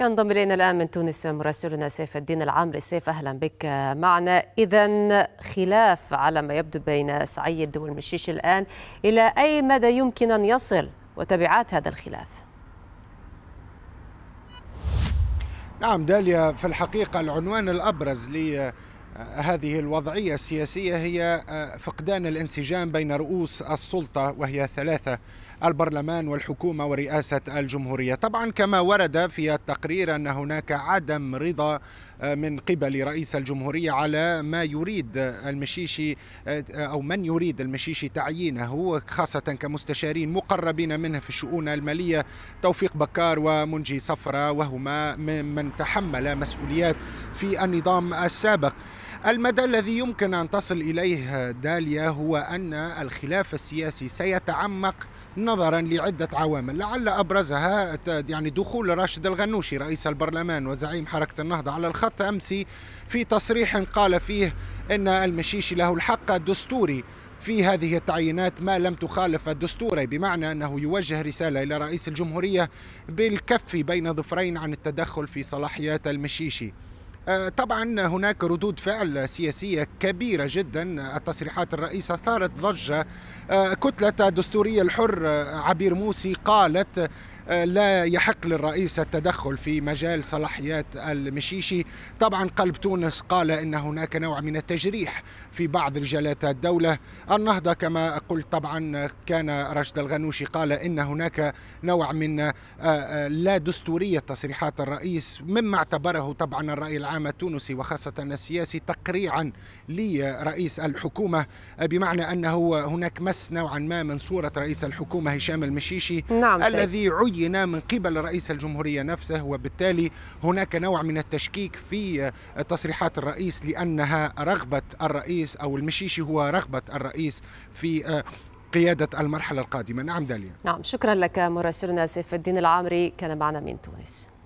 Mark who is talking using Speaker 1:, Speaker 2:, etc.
Speaker 1: ينضم الينا الان من تونس مراسلنا سيف الدين العامري سيف اهلا بك معنا اذا خلاف على ما يبدو بين سعيد والمشيش الان الى اي مدى يمكن ان يصل وتبعات هذا الخلاف
Speaker 2: نعم داليا في الحقيقه العنوان الابرز لي هذه الوضعية السياسية هي فقدان الانسجام بين رؤوس السلطة وهي ثلاثة البرلمان والحكومة ورئاسة الجمهورية طبعا كما ورد في التقرير أن هناك عدم رضا آه، من قبل رئيس الجمهورية على ما يريد المشيشي آه، أو من يريد المشيشي تعيينه خاصة كمستشارين مقربين منه في الشؤون المالية توفيق بكار ومنجي صفرة وهما ممن تحمل مسؤوليات في النظام السابق المدى الذي يمكن ان تصل اليه داليا هو ان الخلاف السياسي سيتعمق نظرا لعدة عوامل لعل أبرزها يعني دخول راشد الغنوشي رئيس البرلمان وزعيم حركة النهضة على الخط أمس في تصريح قال فيه أن المشيشي له الحق الدستوري في هذه التعيينات ما لم تخالف الدستور بمعنى أنه يوجه رسالة إلى رئيس الجمهورية بالكف بين ظفرين عن التدخل في صلاحيات المشيشي آه، طبعا هناك ردود فعل سياسية كبيرة جدا التصريحات الرئيسة أثارت ضجة آه، كتلة دستورية الحر آه، عبير موسي قالت آه، لا يحق للرئيس التدخل في مجال صلاحيات المشيشي طبعا قلب تونس قال ان هناك نوع من التجريح في بعض رجالات الدوله النهضه كما قلت طبعا كان رشد الغنوشي قال ان هناك نوع من آه، آه، لا دستوريه تصريحات الرئيس مما اعتبره طبعا الراي العام التونسي وخاصه السياسي تقريعا لرئيس الحكومه بمعنى انه هناك مس نوعا ما من صوره رئيس الحكومه هشام المشيشي نعم الذي عين معينة من قبل رئيس الجمهورية نفسه وبالتالي هناك نوع من التشكيك في آه، تصريحات الرئيس لأنها رغبة الرئيس أو المشيشي هو رغبة الرئيس في آه، قيادة المرحلة القادمة نعم داليا
Speaker 1: نعم شكرا لك مراسلنا سيف الدين العامري كان معنا من تونس